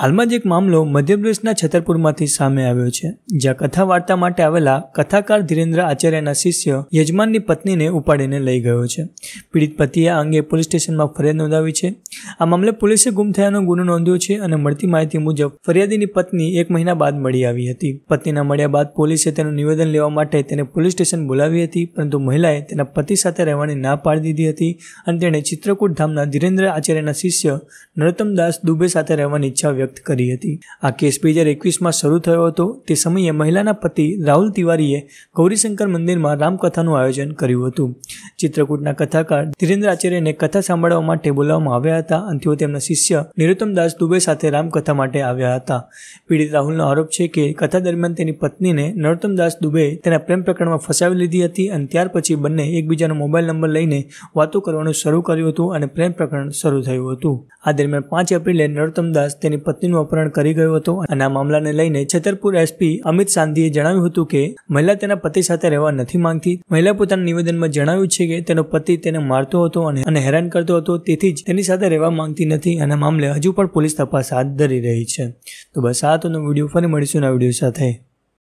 હાલમાં જ એક મામલો મધ્યપ્રદેશના છતરપુરમાંથી સામે આવ્યો છે જ્યાં કથા વાર્તા માટે આવેલા કથાકાર ધીરેન્દ્ર આચાર્યના શિષ્ય યજમાનની પત્નીને ઉપાડીને લઈ ગયો છે પીડિત પતિએ આ અંગે પોલીસ સ્ટેશનમાં ફરિયાદ નોંધાવી છે આ મામલે પોલીસે ગુમ થયાનો ગુનો નોંધ્યો છે અને મળતી માહિતી મુજબ ફરિયાદીની પત્ની એક મહિના બાદ મળી આવી હતી પત્નીના મળ્યા બાદ પોલીસે તેનું નિવેદન લેવા માટે તેને પોલીસ સ્ટેશન બોલાવી હતી પરંતુ મહિલાએ તેના પતિ સાથે રહેવાની ના પાડી દીધી હતી અને તેણે ચિત્રકૂટ ધામના ધીરેન્દ્ર આચાર્યના શિષ્ય નરોત્તમદાસ દુબે સાથે રહેવાની ઈચ્છા વ્યક્ત વ્યક્ત કરી હતી આ કેસ બે હજાર એકવીસમાં શરૂ થયો હતો તે સમયે મહિલાના પતિ રાહુલ તિવારીએ ગૌરીશંકર મંદિરમાં રામકથાનું આયોજન કર્યું હતું ચિત્રકૂટના કથાકાર ધીરેન્દ્ર આચાર્યને કથા સાંભળવા માટે બોલાવવામાં આવ્યા હતા અને તેઓ તેમના શિષ્ય નિરોત્તમદાસ દુબે સાથે રામકથા માટે આવ્યા હતા પીડિત રાહુલનો આરોપ છે કે કથા દરમિયાન તેની પત્નીને નરોત્તમદાસ દુબે તેના પ્રેમ પ્રકરણમાં ફસાવી લીધી હતી અને ત્યાર પછી બંને એકબીજાનો મોબાઈલ નંબર લઈને વાતો કરવાનું શરૂ કર્યું હતું અને પ્રેમ પ્રકરણ શરૂ થયું હતું આ દરમિયાન પાંચ એપ્રિલે નરોત્તમદાસ તેની પત્નીનું અપહરણ કરી ગયો હતો અને આ મામલાને લઈને છતરપુર એસપી અમિત સાંધીએ જણાવ્યું હતું કે મહિલા તેના પતિ સાથે રહેવા નથી માંગતી મહિલા પોતાના નિવેદનમાં જણાવ્યું છે કે તેનો પતિ તેને મારતો હતો અને હેરાન કરતો હતો તેથી જ તેની સાથે રહેવા માંગતી નથી અને મામલે હજુ પણ પોલીસ તપાસ હાથ ધરી રહી છે તો બસ આ તોનો વિડીયો ફરી મળીશું આ વિડીયો સાથે